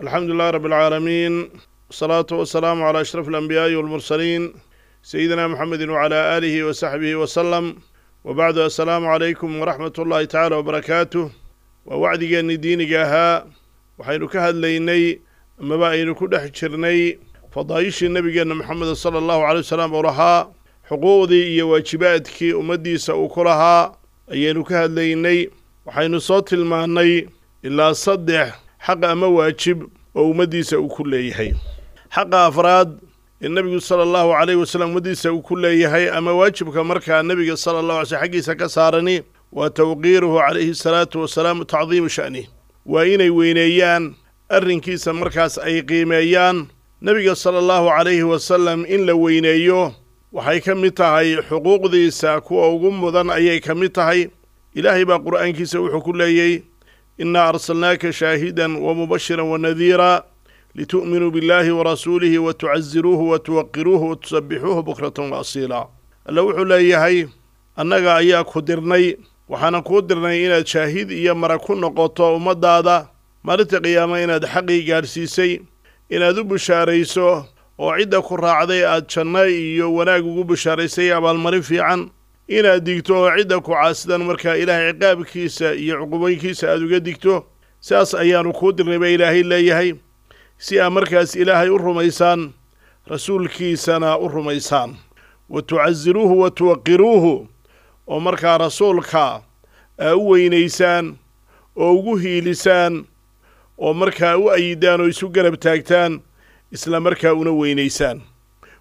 alxamdu lilahi rab alcaalamiin wasalaatu wasalaamu calaa ashraf alanbiyaa'i walmursaliin sayidina moxamedin wacalaa aalihi wa saxbihi wasalam wa bacdu assalaamu calaykum waraxmat ullaahi tacaala wabarakaatuh waa wacdigeennii diiniga ahaa waxaynu ka hadlaynay amaba aynu ku dhex jirnay fadaayishii nebigeenna moxameda sala allahu calay wasalam uu lahaa xuquuqdii iyo waajibaadkii ummaddiisa uu ku lahaa ayaynu ka hadlaynay waxaynu soo tilmaannay ilaa saddex xaq ama waajib oo ummaddiisa uu ku leeyahay xaqa afraad ee nebigu sala allahu calayhi wasalam ummaddiisa uu ku leeyahay ama waajibka markaa nebiga sala allahu alay slm xaggiisa ka saarani waa tawqiiruhu calayhi salaatu wasalaam tacdiimu sha'nih waa inay weyneeyaan arrinkiisa markaas ay qiimeeyaan nebiga sala allahu calayhi wasalam in la weyneeyo waxay ka mid tahay xuquuqdiisa kuwa ugu mudan ayay ka mid tahay ilaahay baa qur'aankiisa wuxuu ku leeyey inaa arsalnaaka shaahida wmubashira wanadiira litu'minuu biاllahi warasuulihi watucaziruuhu watuwaqiruuhu watusabixuuhu bukratan waasiila alle wuxuu leeyahay annaga ayaa ku dirnay waxaanan kuu dirnay inaad shaahid iyo mara ku noqoto ummaddaada maalinta qiyaama inaad xaqii gaadhsiisay inaad u bushaarayso oo cidda ku raacday aad jannay iyo wanaag ugu bushaaraysay abaalmarin fiican inaad digto oo cidda ku caasidan markaa ilaahay ciqaabkiisa iyo cuquboynkiisa aad uga digto saas ayaanu kuu dirnay baa ilaahay leeyahay si aa markaas ilaahay u rumaysaan rasuulkiisana u rumaysaan wa tucasiruuhu wa tuwaqiruuhu oo markaa rasuulka aa u weynaysaan oo ugu hiilisaan oo markaa u ayidaan oo isu garab taagtaan isla markaa una weynaysaan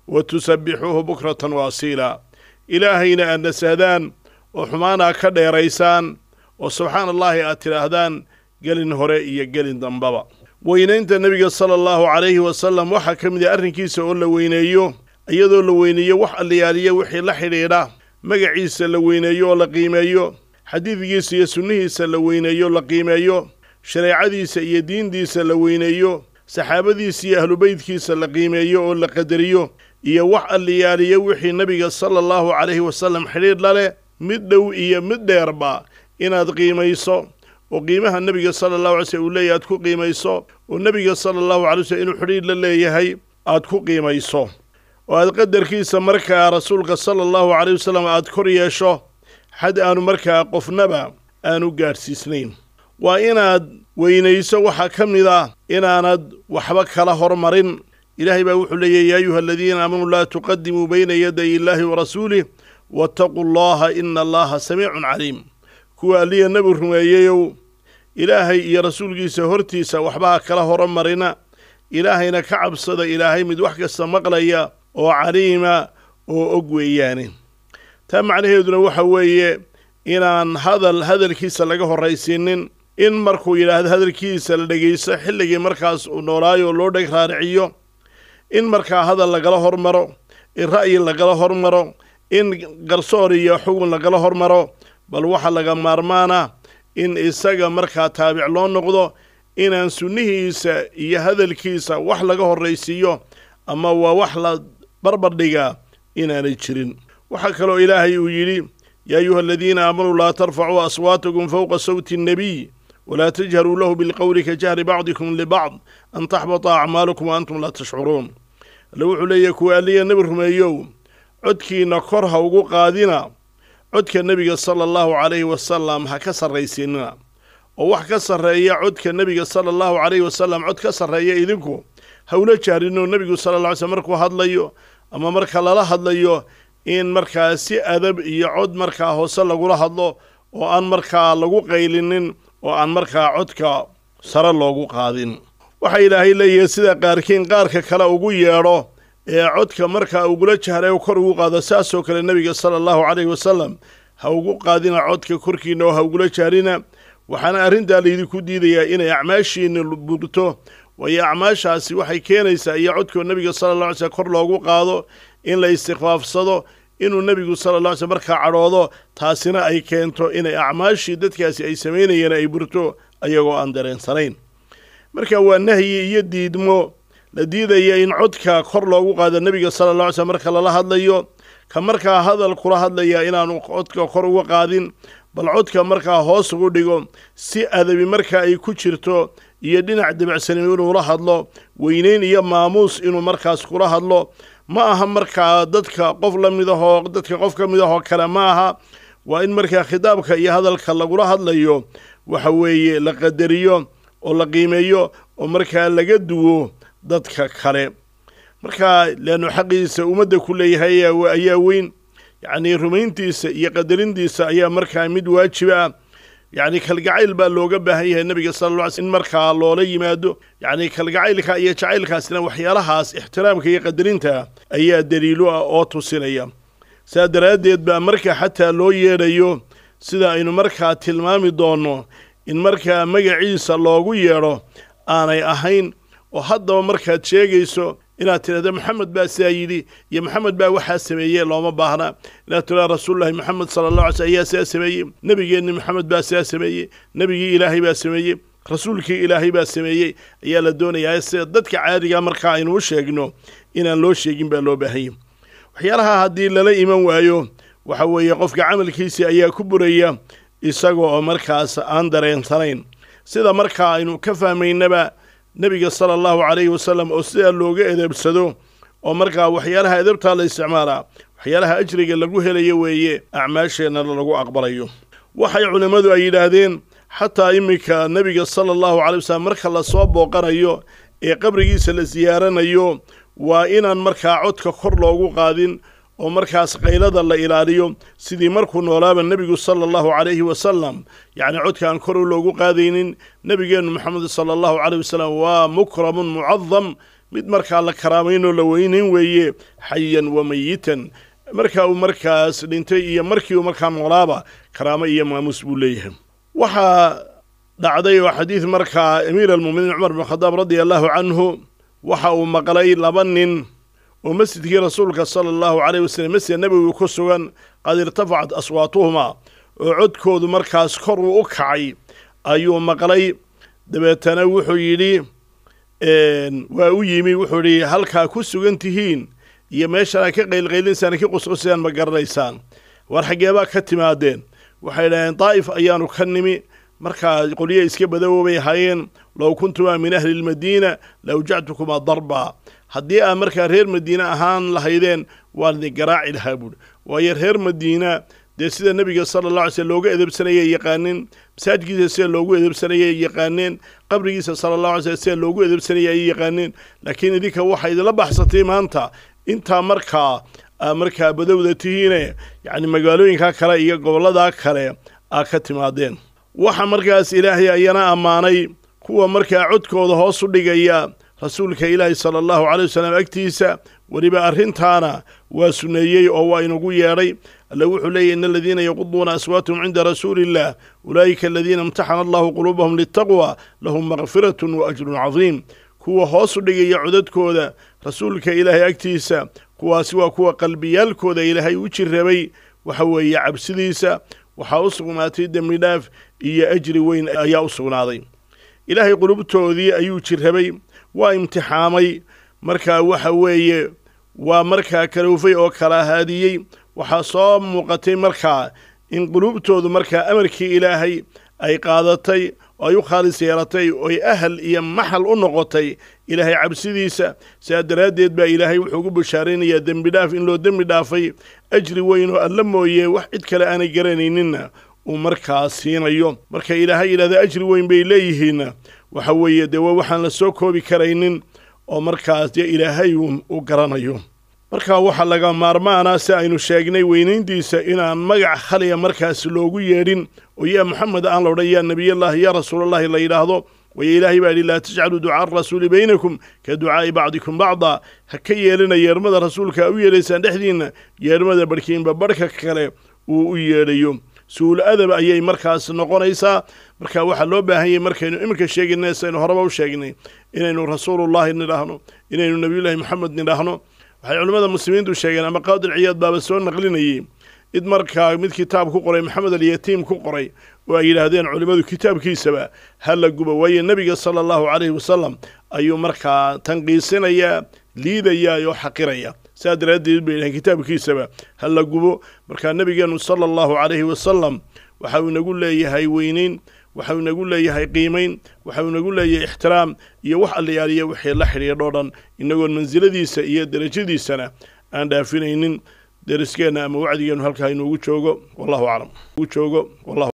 wa tusabbixuuhu bukratan waasiila ilaahayna aad nasaadaan oo xumaanaa ka dheeraysaan oo subxaan allaahi aad tidhaahdaan gelin hore iyo gelin dambaba weynaynta nebiga sala allahu calayhi wasalam waxaa ka mid a ah arrinkiisa oo la weyneeyo iyadoo la weyneeyo wax allayaaliya wixii la xidhiidha magaciisa la weyneeyo oo la qiimeeyo xadiidkiisa iyo sunnihiisa la weyneeyo la qiimeeyo shareecadiisa iyo diintiisa la weyneeyo saxaabadiisa iyo ahlubeydkiisa la qiimeeyo oo la qadariyo iyo wax alliyaaliya wixii nebiga sala allahu calayhi wasalam xidhiidh la leh mid dhow iyo mid dheerba inaad qiimayso oo qiimaha nebiga sala allahu alay sl uu leeyahy aad ku qiimayso oo nebiga sala allahu calay slm inuu xidhiidh la leeyahay aad ku qiimayso oo aad qadarkiisa markaa rasuulka sala allahu calayh wasalam aad kor yeesho xad aanu markaa qofnaba aanu gaadhsiisnayn waa inaad weynayso waxaa ka mid ah inaanad waxba kala hormarin ilaahay baa wuxuu leeyahy ya ayuha aladiina aamanuu laa tuqadimuu bayna yaday illaahi warasuulih waataquu allaha ina allaha samiicun caliim kuwa alliya nebi rumeeyeyow ilaahay iyo rasuulkiisa hortiisa waxbaha kala horo marina ilaahayna ka cabsada ilaahay mid wax kasta maqlaya oo caliima oo og weeyaane taa macnaheeduna waxa weeye inaan hadal hadalkiisa laga horraysiinin in markuu yidhaahdo hadalkiisa la dhegaysto xilligii markaas uu noolaayoo loo dheg raariciyo in markaa hadal lagala hormaro in ra'yi lagala hormaro in garsoor iyo xugun lagala hormaro bal waxaa laga maarmaana in isaga markaa taabic loo noqdo inaan sunnihiisa iyo hadalkiisa wax laga horraysiiyo ama waa wax la barbar dhigaa inaanay jirin waxaa kaloo ilaahay uu yidhi yaa ayuha aladiina aamanuu laa tarfacuu aswaatakum fowqa sawti annebiy ولا تجهروا له بالqول kجهر بعضكم لبعض أن تxبط أعماaلكم وأنتم lا تشhcuruun alle wuxuu leeyahy kuwa aliya nebi rumeeyow codkiina kor ha ugu qaadina codka nebiga salى الlahu عalيهi wasalam ha ka sarraysiinina oo wax ka sarreeya codka nebiga salى الlahu عalيهi wasalam cod ka sarreeya idinku hawla jahrino nebigu sala lla ly sl markuu hadlayo ama marka lala hadlayo in markaa si adab iyo cod markaa hoose lagula hadlo oo aan markaa lagu qaylinin oo aan markaa codka sare loogu qaadin waxaa ilaahay leeyahay sida qaarkiin qaarka kale ugu yeedho ee codka markaa ugula jahray oo kor ugu qaado saasoo kale nebiga sala allahu calayhi wasalam ha ugu qaadina codka korkiinna oo ha ugula jahrina waxaana arrintaa laydinku diidayaa inay acmaashiinna burto waayo acmaashaasi waxay keenaysaa iyo codkoo nebiga sala allah alay slm kor loogu qaado in la istikfaafsado inuu nebigu sala alla alay markaa cadhoodo taasina ay keento inay acmaashii dadkaasi ay samaynayeen ay burto ayagoo aan dareensanayn marka waa nahyi iyo diidmo la diidaya in codka kor loogu qaado nebiga sala alla alay marka lala hadlayo ka markaa hadal kula hadlaya inaanu codka kor uga qaadin bal codka markaa hoos ugu dhigo si adabi markaa ay ku jirto iyo dhinac debacsanimo inuula hadlo weynayn iyo maamuus inuu markaas kula hadlo ma aha markaa dadka qof la mid ahoo dadka qof ka mid ah oo kale ma aha waa in markaa khitaabka iyo hadalka lagula hadlayo waxa weeye la qadariyo oo la qiimeeyo oo markaa laga duwo dadka kale markaa leannu xaqiisa ummadda ku leeyahay ayaa weyn yacnii rumayntiisa iyo qadarintiisa ayaa markaa mid waajiba ah yacni kalgacayl baa looga baahan yahay nebiga sala lla ly in markaa loola yimaado yacni kalgacaylka iyo jacaylkaasina waxyaalahaas ixtiraamka iyo qadarinta ayaa daliilu ah oo tusinaya saa daraaddeed baa marka xataa loo yeedhayo sida aynu markaa tilmaami doonno in markaa magaciisa loogu yeedho aanay ahayn oo haddaba markaad sheegayso inaad tirahda maxamed baa saa yidhi iyo maxamed baa waxaa sameeyey looma baahnaa inaad tirahda rasuullaahi maxamed sala allah alay ayaa saa sameeyey nebigeenni maxamed baa saa sameeyey nebigii ilaahay baa sameeyey rasuulkii ilaahay baa sameeyey ayaa la doonayaa sida dadka caadigaa ah markaa aynu u sheegno inaan loo sheegin baa loo baahanyay waxyaalaha haddii lala iman waayo waxa weeye qofka camalkiisii ayaa ku buraya isaga oo markaas aan dareensanayn sida markaa aynu ka fahmaynaba nebiga sala allahu calayhi wasalam oo sidaa looga edeebsado oo markaa waxyaalaha edebtaa la isticmaalaa waxyaalaha ajriga lagu helaya weeye acmaasheennana lagu aqbalayo waxay culimmadu ay yidhaahdeen xataa iminka nebiga sala allahu calay wasalam marka lasoo booqanayo ee qabrigiisa la siyaaranayo waa inaan markaa codka kor loogu qaadin oo markaas qaylada la ilaaliyo sidii markuu noolaaba nebigu sala allahu calayhi wasalam yacnii codkaan kor u loogu qaadaynin nebigeennu maxamed sala allahu caleyh wasalam waa mukramun mucadam mid markaa la karaamaynoo la weynayn weeye xayan wa mayitan marka uu markaas dhintay iyo markii uu markaa noolaaba karaamo iyo maamuus buu leeyahay waxaa dhacday oo xadiid markaa amiir almuuminiin cumar bin khadaab radia allahu canhu waxa uu maqlay laba nin oo masjidkii rasuulka sala allahu caleyh wasalam masjid nabigu ku sugan qad irtafacat aswaatuhumaa oo codkoodu markaas kor uu u kacay ayuu maqlay dabeetana wuxuu yidhi waa u yimi wuxuu yidhi halkaa ku sugan tihiin iyo meeshaana ka qaylqaylinaysaana ka qusqusayaan ma garanaysaan war xaggeebaa ka timaadeen waxay idhahdeen daa'if ayaanu ka nimi markaa qolye iska badawoobay ahaayeen low kuntumaa min ahli lmadiina la wjactukumaa darbaa haddii aad markaa reer madiine ahaan lahaydeen waan idin garaaci lahaa buuhi waayo reer madiina dee sida nebiga sala alla alay slm looga edabsanayay yaqaaneen masaajkiisa sida loogu edabsanayay yaqaaneen qabrigiisa sala allah alay slm sida loogu edabsanayay ay yaqaaneen laakiin idinka waxaa idinla baxsatay maanta intaa markaa aa markaa badowda tihiine yacni magaalooyinkaa kale iyo gobolladaa kale aa ka timaadeen waxaa markaas ilaahay ayana ammaanay kuwa markaa codkooda hoos u dhigaya rasuulka ilaahi sala allahu caley wasalam agtiisa weliba arrintaana waa sunneeyey oo waa inagu yeedhay alle wuxuu leeyahy ina aladiina yaquduuna aswaatahum cinda rasuuliillah ulaa'ika aladiina imtaxana allahu quluubahum litaqwa lahum makfiratun wa ajrun cadiim kuwa hoos u dhigaya codadkooda rasuulka ilaahay agtiisa kuwaasi waa kuwa qalbiyaalkooda ilaahay u jirrabay waxa weeye cabsidiisa waxaa u sugnaatay dembidhaaf iyo ajri weyn ayaa u sugnaaday ilaahay qulubtoodii ayuu jirrabay waa imtixaamay markaa waxa weeye waa markaa kalowfay oo kala haadiyey waxaa soo muuqatay markaa in qulubtoodu markaa amarkii ilaahay ay qaadatay oo ay u khaalis yeelatay oy ahal iyo maxal u noqotay ilaahay cabsidiisa sidaa daraaddeed baa ilaahay wuxuu ugu bashaaraynayaa dembidhaaf in loo dembi dhaafay ajri weyn oo alla mooye wax cid kale aanay garanayninna uu markaa siinayo marka ilaahay yidhahda ajri weyn bay leeyihiin waxa weeye dee waa waxaan la soo koobi karaynin oo markaas dee ilaahay u garanayo markaa waxaa laga maarmaana si aynu sheegnay weynayntiisa inaan magac khaliya markaas loogu yeedhin oo yaa maxamed aan la odhan yaa nebiyallaahi yaa rasuulallaahi la yidhaahdo wayo ilaahay baa yidhi laa tajcaluu ducaa arasuuli baynakum ka ducaa'i bacdikum bacda ha ka yeelina yeedhmada rasuulka u yeedhaysaan dhexdiinna yeedhmada barhkiinba barhka kale uu u yeedhayo su-uul adab ayay markaas noqonaysaa marka waxaa loo baahan baahanyay markaynu iminka sheegaynay saynu horeba u sheegnay inaynu rasuulullaahi nidhaahno inaynu nebiyullaahi maxamed nidhaahno waxay culimmada muslimiintu sheegeen ama ciyaad baaba soo naqlinayey id markaa mid kitaab ku qoray maxamed alyatiim ku qoray oo ay yidhaahdeen culimmadu kitaabkiisaba ha la gubo waayo nebiga sala allahu calayhi wasalam ayuu markaa tanqiisinayaa liidayaa oo xaqiraya saa daraaddeed bay yidhaheen kitaabkiisaba ha la gubo markaa nabigeennu sala allahu calayhi wasalam waxa uu nagu leeyahay weynayn waxa uu inagu leeyahay qiimayn waxa uu inagu leeyahay ixtiraam iyo wax allayaaliya wixii la xidhiidho dhan inagoon mansiladiisa iyo derajadiisana aan dhaafinaynin deriskeenna ama wacdigeennu halkaa inoogu joogo wallahu aclam joogo wallahu